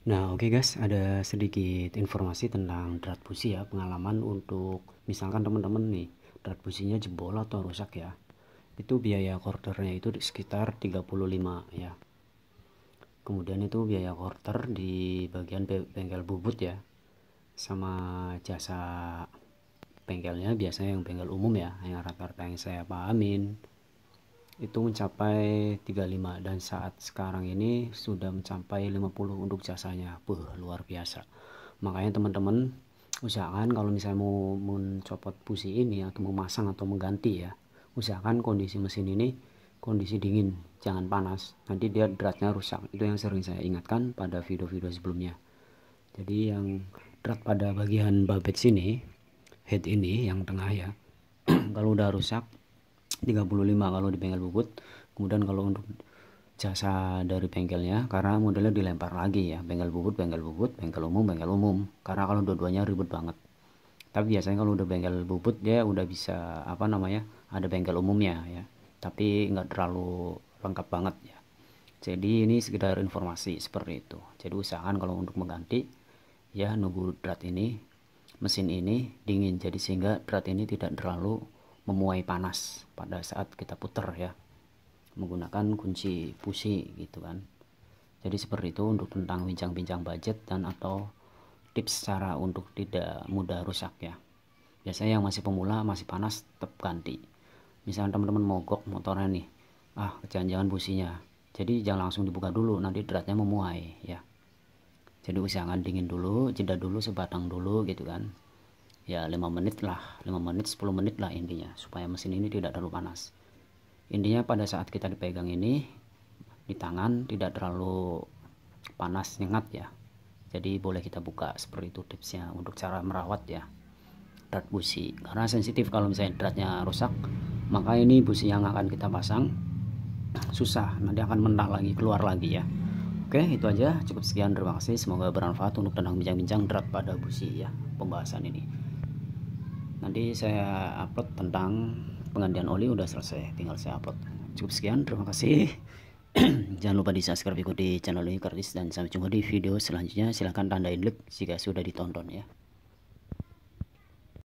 Nah oke okay guys ada sedikit informasi tentang drat busi ya pengalaman untuk misalkan teman-teman nih drat businya jebol atau rusak ya itu biaya korternya itu sekitar 35 ya kemudian itu biaya korter di bagian bengkel bubut ya sama jasa bengkelnya biasanya yang bengkel umum ya yang rata-rata yang saya pahamin itu mencapai 35 dan saat sekarang ini sudah mencapai 50 untuk jasanya Beuh, luar biasa makanya teman-teman usahakan kalau misalnya mau mencopot busi ini atau memasang atau mengganti ya usahakan kondisi mesin ini kondisi dingin jangan panas nanti dia dratnya rusak itu yang sering saya ingatkan pada video-video sebelumnya jadi yang drat pada bagian babet sini head ini yang tengah ya kalau udah rusak 35 kalau di bengkel bubut, kemudian kalau untuk jasa dari bengkelnya karena modelnya dilempar lagi ya bengkel bubut bengkel bubut bengkel umum bengkel umum karena kalau dua-duanya ribet banget tapi biasanya kalau udah bengkel bubut dia udah bisa apa namanya ada bengkel umumnya ya tapi nggak terlalu lengkap banget ya jadi ini sekedar informasi seperti itu jadi usahakan kalau untuk mengganti ya nunggu drat ini mesin ini dingin jadi sehingga drat ini tidak terlalu memuai panas pada saat kita putar ya menggunakan kunci pusi gitu kan jadi seperti itu untuk tentang bincang-bincang budget dan atau tips cara untuk tidak mudah rusak ya biasanya yang masih pemula masih panas tetap ganti misalnya teman-teman mogok motornya nih ah jangan-jangan businya jadi jangan langsung dibuka dulu nanti deratnya memuai ya jadi usahakan dingin dulu jeda dulu sebatang dulu gitu kan ya 5 menit lah 5 menit 10 menit lah intinya supaya mesin ini tidak terlalu panas intinya pada saat kita dipegang ini di tangan tidak terlalu panas nyengat ya jadi boleh kita buka seperti itu tipsnya untuk cara merawat ya drat busi karena sensitif kalau misalnya dratnya rusak maka ini busi yang akan kita pasang susah nanti akan mentah lagi keluar lagi ya Oke, itu aja. Cukup sekian. Terima kasih. Semoga bermanfaat untuk tentang bincang-bincang drat pada busi ya pembahasan ini tadi saya upload tentang penggantian oli udah selesai tinggal saya upload cukup sekian terima kasih jangan lupa di subscribe ikuti channel ini Kardis dan sampai jumpa di video selanjutnya silahkan tandain like jika sudah ditonton ya